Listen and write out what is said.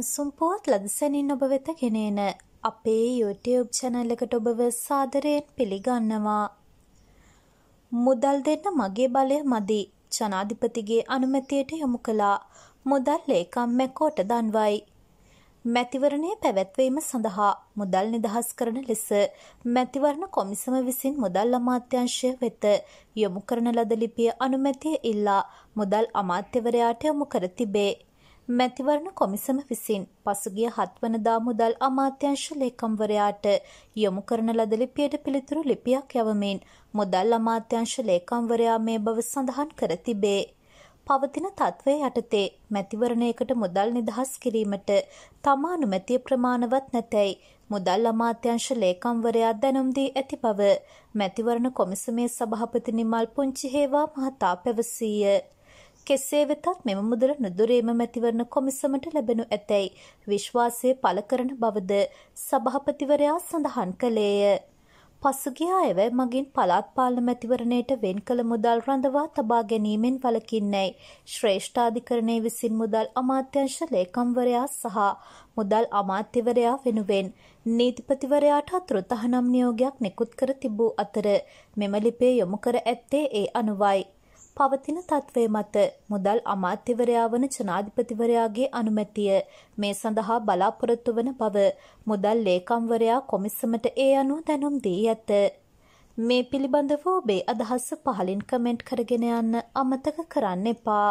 උණුසුම් පුවත් ලදසැනින් ඔබ වෙත ගෙනේන අපේ YouTube channel එකට ඔබව සාදරයෙන් පිළිගන්නවා. මුදල් දෙන්න මගේ බලය මදි. ජනාධිපතිගේ අනුමැතියට යොමු කළා. මුදල් ලේකම් මැකෝට දන්වයි. මැතිවරණය පැවැත්වීම සඳහා මුදල් නිදහස් කරන ලෙස මැතිවරණ කොමිසම විසින් මුදල් අමාත්‍යංශය වෙත යොමු කරන ලද ලිපිය අනුමැතිය ඉල්ලා මුදල් අමාත්‍යවරයාට යොමු කර තිබේ. මැතිවරණ කොමිසම විසින් පසුගිය හත්වනදා මුදල් අමාත්‍යංශ ලේකම්වරයාට යොමු කරන ලද ලිපියට පිළිතුරු ලිපියක් යවමින් මුදල් අමාත්‍යංශ ලේකම්වරයා මේ බව සඳහන් කර තිබේ. පවතින තත්ත්වය යටතේ මැතිවරණයකට මුදල් නිදහස් කිරීමට තමා අනුමැතිය ප්‍රමාණවත් නැතැයි මුදල් අමාත්‍යංශ ලේකම්වරයා දැනුම් දී ඇති බව මැතිවරණ කොමිසමේ සභාපති නිමල් පුංචිහේවා මහතා පැවසීය. කෙසේ වෙතත් මෙම මුදල නුදුරේම මැතිවරණ කොමිසමට ලැබෙනු ඇතැයි විශ්වාසය පළ කරන බවද සභාපතිවරයා සඳහන් කළේය. පසුගිය අයවැ මගින් පළාත් පාලන මැතිවරණයට වෙන් කළ මුදල් රඳවා තබා ගැනීමෙන් වලකින්නැයි ශ්‍රේෂ්ඨාධිකරණය විසින් මුදල් අමාත්‍යංශ ලේකම්වරයා සහ මුදල් අමාත්‍යවරයා වෙනුවෙන් නීතිපතිවරයාට අතුරුතහනම් නියෝගයක් නිකුත් කර තිබූ අතර මෙම ලිපේ යොමු කර ඇත්තේ ඒ අනුවයි. පවතින තත්ත්වය මත මුදල් අමාත්‍යවරයා වන ජනාධිපතිවරයාගේ අනුමැතිය මේ සඳහා බලාපොරොත්තු වන බව මුදල් ලේකම්වරයා කොමිසමට ඒ අනුව දැනුම් දී ඇත. මේ පිළිබඳව ඔබේ අදහස පහලින් කමෙන්ට් කරගෙන යන්න අමතක කරන්න එපා.